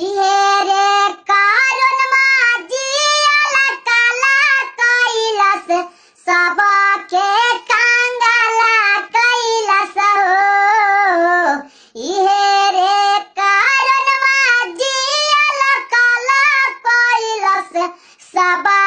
ইহেরের কারণ মাঝি আলা কালা কৈলাস সবকে কাঙ্গালা কৈলাস হো ইহেরে কারণ মাঝি আলা কালা কৈলাস সবা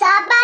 Saba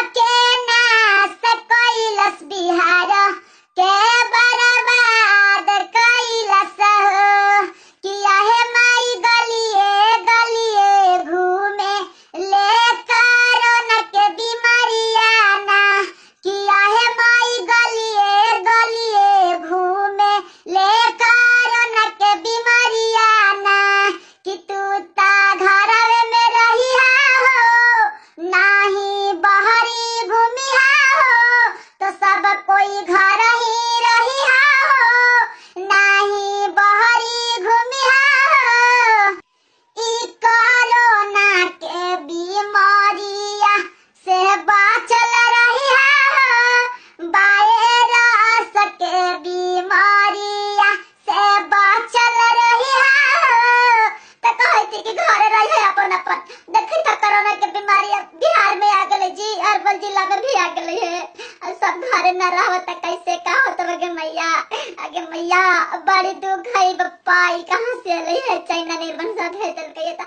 अरे नरावत कैसे कहा तब अगे मैया अगे मैया बड़ी दुख है बप्पा कहाँ से अल है चाइना निर्बन है भेजल गई